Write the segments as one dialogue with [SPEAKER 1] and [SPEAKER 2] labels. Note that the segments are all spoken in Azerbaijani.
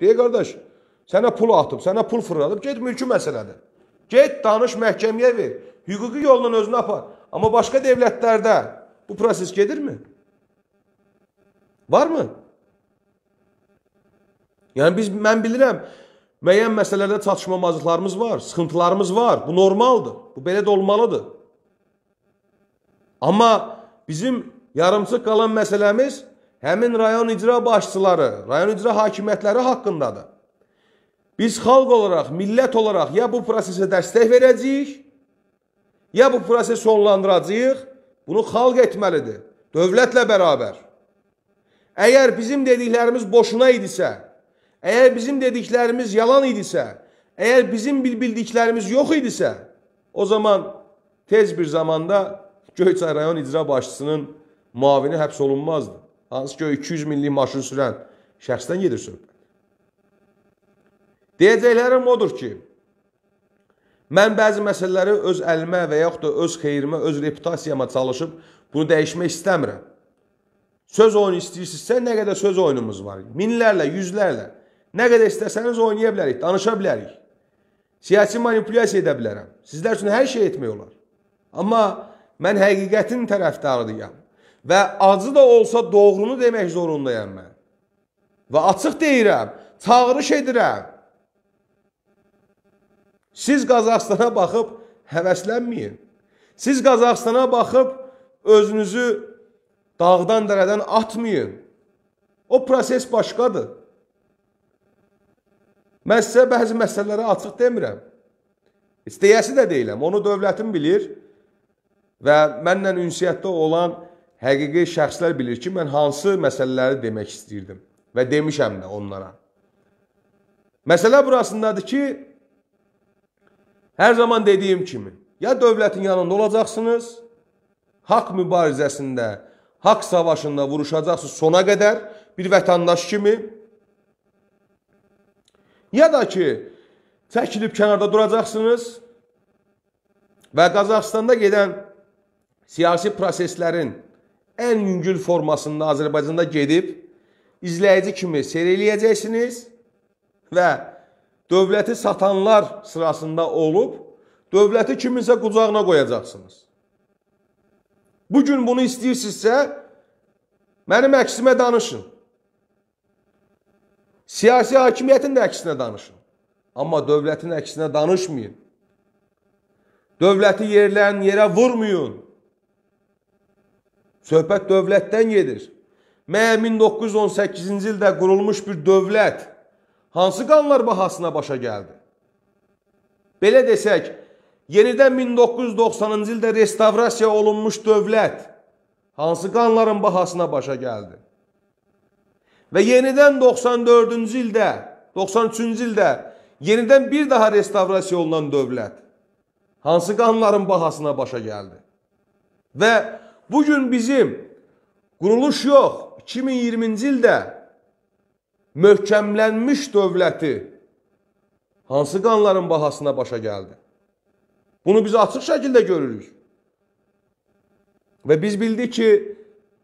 [SPEAKER 1] Deyə qardaş, sənə pul atıb, sənə pul fırladıb, get mülki məsələdir. Get, danış, məhkəməyə ver. Hüquqi yolla özünü apar. Amma başqa dövlətlərdə bu proses gedirmi? Varmı? Yəni biz mən bilirəm, müəyyən məsələlərdə çatışmamazlıqlarımız var, sıxıntılarımız var. Bu normaldır. Bu belə də olmalıdır. Amma bizim yarımçıq qalan məsələmiz həmin rayon icra başçıları, rayon icra hakimiyyətləri haqqındadır. Biz xalq olaraq, millət olaraq ya bu prosesə dəstək verəcəyik, ya bu proses sonlandıracağıq. Bunu xalq etməlidir, dövlətlə bərabər. Əgər bizim dediklərimiz boşuna idisə, əgər bizim dediklərimiz yalan idisə, əgər bizim bildiklərimiz yox idisə, o zaman tez bir zamanda Göyçay rayon icra başçısının muavini həbs olunmazdı. Hansı ki, o 200 millik maşın sürən şəxsdən gedir söhbət. Deyəcəklərim odur ki, mən bəzi məsələləri öz əlimə və yaxud da öz xeyrimə, öz reputasiyama çalışıb bunu dəyişmək istəmirəm. Söz oyunu istəyirsinizsə, nə qədər söz oyunumuz var? Minlərlə, yüzlərlə. Nə qədər istəsəniz oynaya bilərik, danışa bilərik. Siyasi manipulyasiya edə bilərəm. Sizlər üçün hər şey etmək olar. Amma mən həqiqətin tərəfdarıyam. Və acı da olsa doğrunu demək zorundayam mən. Və açıq deyirəm, çağırış edirəm. Siz Qazaxstana baxıb həvəslənməyin. Siz Qazaxstana baxıb özünüzü dağdan dərədən atmayın. O proses başqadır. Mən sizə bəzi məsələlərə açıq demirəm. İstəyəsi də deyiləm. Onu dövlətim bilir və mənlə ünsiyyətdə olan həqiqi şəxslər bilir ki, mən hansı məsələləri demək istəyirdim və demişəm də onlara. Məsələ burasındadır ki, hər zaman dediyim kimi, ya dövlətin yanında olacaqsınız, haqq mübarizəsində, haqq savaşında vuruşacaqsınız sona qədər bir vətəndaş kimi, ya da ki, çəkilib kənarda duracaqsınız və Qazaxıstanda gedən siyasi proseslərin ən yüngül formasında Azərbaycanda gedib izləyici kimi seyr eləyəcəksiniz və dövləti satanlar sırasında olub dövləti kiminsə qucağına qoyacaqsınız. Bu gün bunu istəyirsinizsə mənim əksimə danışın. Siyasi hakimiyyətin də əksinə danışın. Amma dövlətin əksinə danışmayın. Dövləti yerlərin yerə vurmayın. Söhbət dövlətdən gedir. Məyə 1918-ci ildə qurulmuş bir dövlət hansı qanlar bahasına başa gəldi? Belə desək, yenidən 1990-cı ildə restavrasiya olunmuş dövlət hansı qanların bahasına başa gəldi? Və yenidən 94-cü ildə, 93-cü ildə yenidən bir daha restavrasiya olunan dövlət hansı qanların bahasına başa gəldi? Və Bugün bizim quruluş yox, 2020-ci ildə möhkəmlənmiş dövləti hansı qanların bahasına başa gəldi? Bunu biz açıq şəkildə görürük. Və biz bildik ki,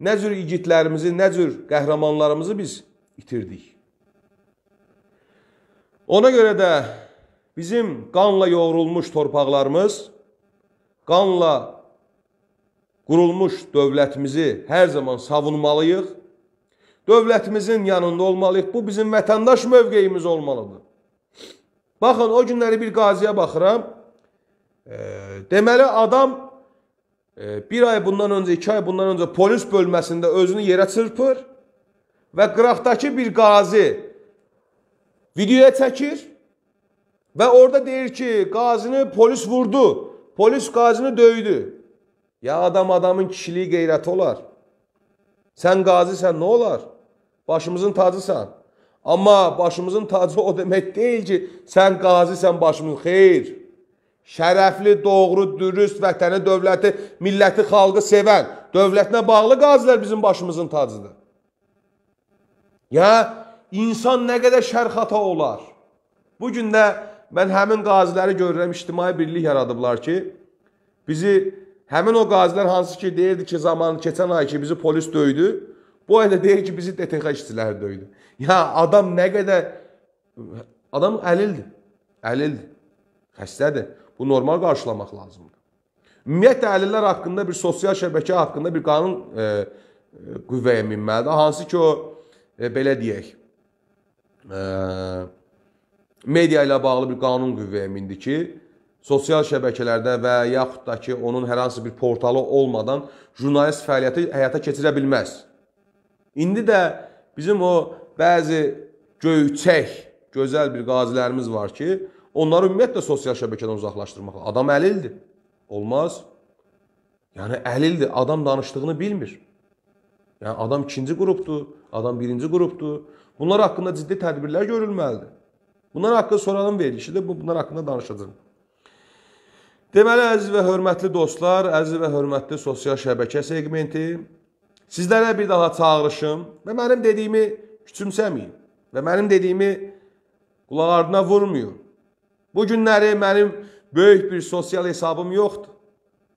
[SPEAKER 1] nə cür igidlərimizi, nə cür qəhrəmanlarımızı biz itirdik. Ona görə də bizim qanla yoğrulmuş torpaqlarımız, qanla qurulmuş dövlətimizi hər zaman savunmalıyıq. Dövlətimizin yanında olmalıyıq. Bu bizim vətəndaş mövqeyimiz olmalıdır. Baxın, o günləri bir qaziyə baxıram. E, deməli, adam e, bir ay bundan öncə, iki ay bundan öncə polis bölməsində özünü yerə çırpır və qrafdakı bir qazi videoya çəkir və orada deyir ki, qazını polis vurdu, polis qazını döydü. Ya adam adamın kişiliyi qeyrəti olar. Sən qazisən, nə olar? Başımızın tacısan. Amma başımızın tacı o demək deyil ki, sən qazisən başımızın. Xeyr. Şərəfli, doğru, dürüst, vətəni, dövləti, milləti, xalqı sevən, dövlətinə bağlı qazilər bizim başımızın tacıdır. Ya insan nə qədər şərxata olar. Bu gün də mən həmin qaziləri görürəm, ictimai birlik yaradıblar ki, bizi Həmin o qazilər hansı ki, deyirdi ki, zamanı keçən ay ki, bizi polis döydü. Bu ayda deyir ki, bizi DTX işçiləri döydü. Ya adam nə qədər adam əlildir. Əlildir. Xəstədir. Bu normal qarşılamaq lazımdır. Ümumiyyətlə əlillər haqqında bir sosial şəbəkə haqqında bir qanun e, e qüvvəyə minməlidir. Hansı ki, o e, belə deyək, e, media ilə bağlı bir qanun qüvvəyə mindi ki, sosial şəbəkələrdə və yaxud da ki, onun hər hansı bir portalı olmadan jurnalist fəaliyyəti həyata keçirə bilməz. İndi də bizim o bəzi göyçək, gözəl bir qazilərimiz var ki, onları ümumiyyətlə sosial şəbəkədən uzaqlaşdırmaq. Adam əlildir. Olmaz. Yəni əlildir, adam danışdığını bilmir. Yəni adam ikinci qrupdur, adam birinci qrupdur. Bunlar haqqında ciddi tədbirlər görülməlidir. Bunlar haqqında soralım verilişidir. Bunlar haqqında danışacağam. Deməli, əziz və hörmətli dostlar, əziz və hörmətli sosial şəbəkə segmenti, sizlərə bir daha çağırışım və mənim dediyimi küçümsəməyin və mənim dediyimi qulaq ardına vurmayın. Bu günləri mənim böyük bir sosial hesabım yoxdur.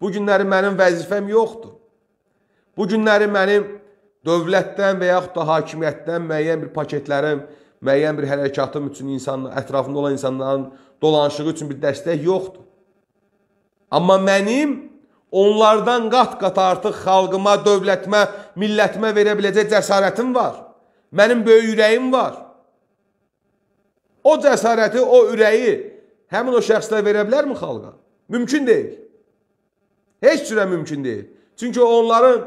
[SPEAKER 1] Bu günləri mənim vəzifəm yoxdur. Bu günləri mənim dövlətdən və yaxud da hakimiyyətdən müəyyən bir paketlərim, müəyyən bir hərəkatım üçün insanın, ətrafında olan insanların dolanışığı üçün bir dəstək yoxdur. Amma mənim onlardan qat-qat artıq xalqıma, dövlətimə, millətimə verə biləcək cəsarətim var. Mənim böyük ürəyim var. O cəsarəti, o ürəyi həmin o şəxslər verə bilərmi xalqa? Mümkün deyil. Heç cürə mümkün deyil. Çünki onların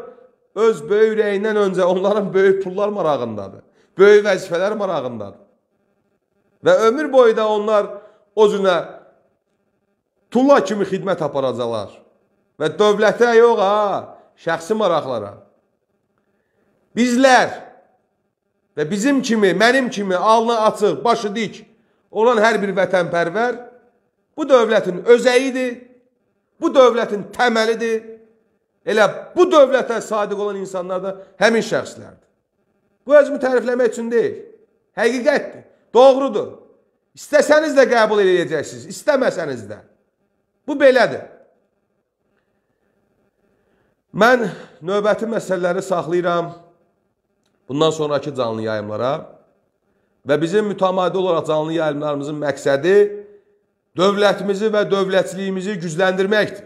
[SPEAKER 1] öz böyük ürəyindən öncə onların böyük pullar marağındadır. Böyük vəzifələr marağındadır. Və ömür boyu da onlar o cürə tulla kimi xidmət aparacaqlar. Və dövlətə yox ha, şəxsi maraqlara. Bizlər və bizim kimi, mənim kimi alnı açıq, başı dik olan hər bir vətənpərvər bu dövlətin özəyidir, bu dövlətin təməlidir. Elə bu dövlətə sadiq olan insanlar da həmin şəxslərdir. Bu özümü tərifləmək üçün deyil. Həqiqətdir, doğrudur. İstəsəniz də qəbul edəcəksiniz, istəməsəniz də. Bu belədir. Mən növbəti məsələləri saxlayıram bundan sonraki canlı yayımlara və bizim mütəmadi olaraq canlı yayımlarımızın məqsədi dövlətimizi və dövlətçiliyimizi gücləndirməkdir.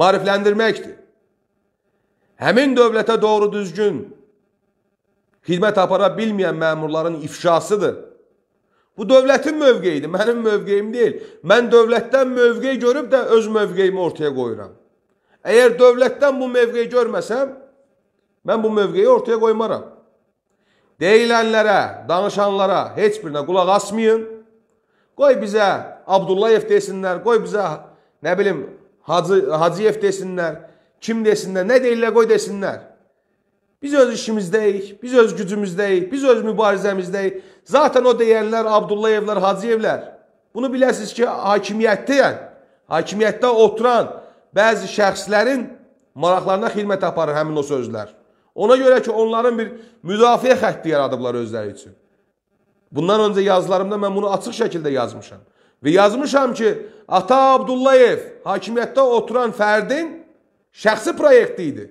[SPEAKER 1] Marifləndirməkdir. Həmin dövlətə doğru düzgün xidmət apara bilməyən məmurların ifşasıdır. Bu dövlətin mövqeyidir, mənim mövqeyim deyil. Mən dövlətdən mövqey görüb də öz mövqeyimi ortaya qoyuram. Əgər dövlətdən bu mövqeyi görməsəm, mən bu mövqeyi ortaya qoymaram. Deyilənlərə, danışanlara heç birinə qulaq asmayın. Qoy bizə Abdullayev desinlər, qoy bizə nə bilim Hacı Hacıyev desinlər, kim desinlər, nə deyirlər qoy desinlər. Biz öz işimizdəyik, biz öz gücümüzdəyik, biz öz mübarizəmizdəyik. Zaten o deyənlər Abdullayevlər, Hacıyevlər. Bunu biləsiniz ki, hakimiyyətdəyən, hakimiyyətdə oturan bəzi şəxslərin maraqlarına xidmət aparır həmin o sözlər. Ona görə ki, onların bir müdafiə xətti yaradıblar özləri üçün. Bundan öncə yazılarımda mən bunu açıq şəkildə yazmışam. Və yazmışam ki, Ata Abdullayev hakimiyyətdə oturan fərdin şəxsi proyekti idi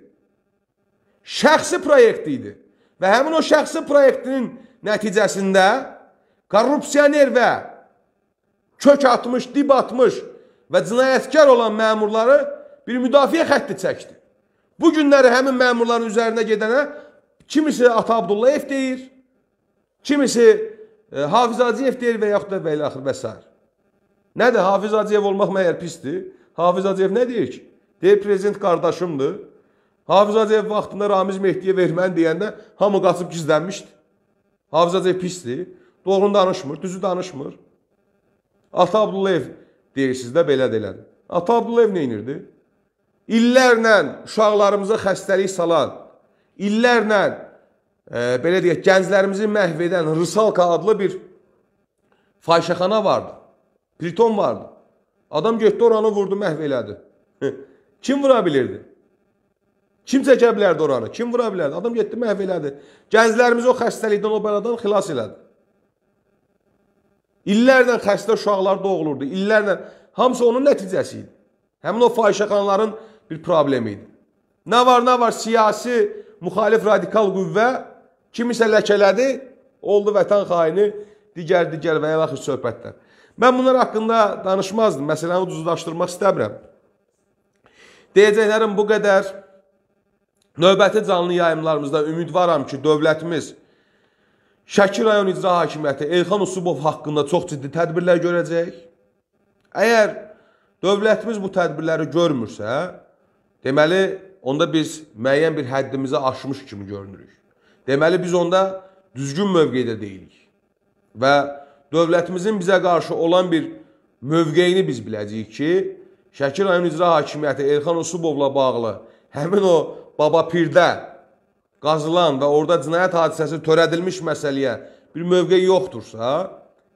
[SPEAKER 1] şəxsi proyekti idi. Və həmin o şəxsi proyektinin nəticəsində korrupsiyoner və kök atmış, dib atmış və cinayətkar olan məmurları bir müdafiə xətti çəkdi. Bu günləri həmin məmurların üzərinə gedənə kimisi Ata Abdullayev deyir, kimisi e, Hafiz Hacıyev deyir və yaxud da belə axır və s. Nədir? Hafiz Hacıyev olmaq məyər pisdir? Hafiz Hacıyev nə deyir ki? Deyir, prezident qardaşımdır. Hafız Hacıyev vaxtında Ramiz Mehdiyev erməni deyəndə hamı qaçıb gizlənmişdi. Hafız Hacıyev pisdir, doğru danışmır, düzü danışmır. Ata Abdullayev deyirsiniz də belə də elədi. Ata Abdullayev neynirdi? İllərlə uşaqlarımıza xəstəlik salan, illərlə e, belə deyək, gənclərimizi məhv edən Rısalka adlı bir fahişəxana vardı. Priton vardı. Adam getdi oranı vurdu, məhv elədi. Kim vura bilirdi? Kim çəkə bilərdi oranı? Kim vura bilərdi? Adam getdi, məhv elədi. Gənclərimizi o xəstəlikdən, o bəladan xilas elədi. İllərlə xəstə uşaqlar doğulurdu. İllərlə hamısı onun nəticəsi idi. Həmin o fahişəxanların bir problemi idi. Nə var, nə var siyasi müxalif radikal qüvvə kimisə ləkələdi, oldu vətən xaini, digər-digər və yaxşı söhbətlər. Mən bunlar haqqında danışmazdım. Məsələni ucuzlaşdırmaq istəmirəm. Deyəcəklərim bu qədər. Növbəti canlı yayımlarımızda ümidvaram ki, dövlətimiz Şəki rayon icra hakimiyyəti Elxan Usubov haqqında çox ciddi tədbirlər görəcək. Əgər dövlətimiz bu tədbirləri görmürsə, deməli, onda biz müəyyən bir həddimizi aşmış kimi görünürük. Deməli, biz onda düzgün mövqeydə deyilik. Və dövlətimizin bizə qarşı olan bir mövqeyini biz biləcəyik ki, Şəki rayon icra hakimiyyəti Elxan Usubovla bağlı həmin o Babapirdə qazılan və orada cinayət hadisəsi törədilmiş məsələyə bir mövqe yoxdursa,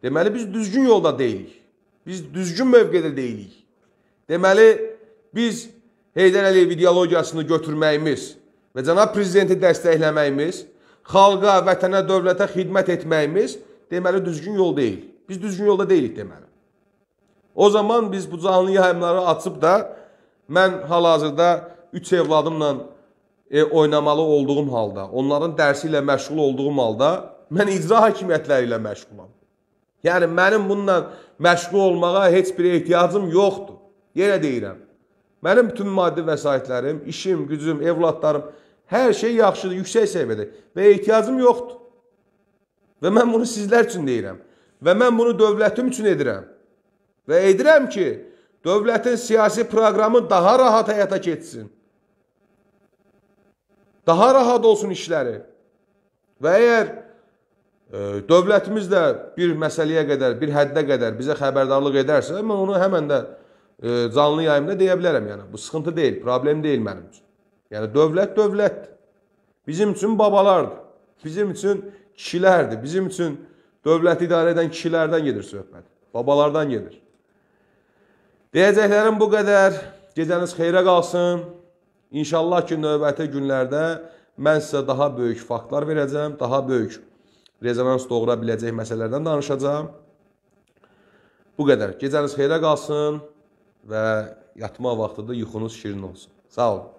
[SPEAKER 1] deməli biz düzgün yolda deyilik. Biz düzgün mövqedə deyilik. Deməli biz Heydər Əliyev ideologiyasını götürməyimiz və cənab prezidenti dəstəkləməyimiz, xalqa, vətənə, dövlətə xidmət etməyimiz deməli düzgün yol deyil. Biz düzgün yolda deyilik deməli. O zaman biz bu canlı yayımları açıb da mən hal-hazırda üç evladımla e, oynamalı olduğum halda, onların dərsi ilə məşğul olduğum halda mən icra hakimiyyətləri ilə məşğulam. Yəni mənim bununla məşğul olmağa heç bir ehtiyacım yoxdur. Yenə deyirəm. Mənim bütün maddi vəsaitlərim, işim, gücüm, evladlarım, hər şey yaxşıdır, yüksək səviyyədə və ehtiyacım yoxdur. Və mən bunu sizlər üçün deyirəm. Və mən bunu dövlətim üçün edirəm. Və edirəm ki, dövlətin siyasi proqramı daha rahat həyata keçsin daha rahat olsun işləri. Və əgər e, dövlətimiz də bir məsələyə qədər, bir həddə qədər bizə xəbərdarlıq edərsə, mən onu həmən də e, canlı yayımda deyə bilərəm. Yəni bu sıxıntı deyil, problem deyil mənim üçün. Yəni dövlət dövlətdir. Bizim üçün babalardır. Bizim üçün kişilərdir. Bizim üçün dövləti idarə edən kişilərdən gedir söhbət. Babalardan gedir. Deyəcəklərim bu qədər. Gecəniz xeyrə qalsın. İnşallah ki, növbəti günlərdə mən sizə daha böyük faktlar verəcəm, daha böyük rezonans doğura biləcək məsələlərdən danışacağam. Bu qədər. Gecəniz xeyrə qalsın və yatma vaxtıdır, yuxunuz şirin olsun. Sağ olun.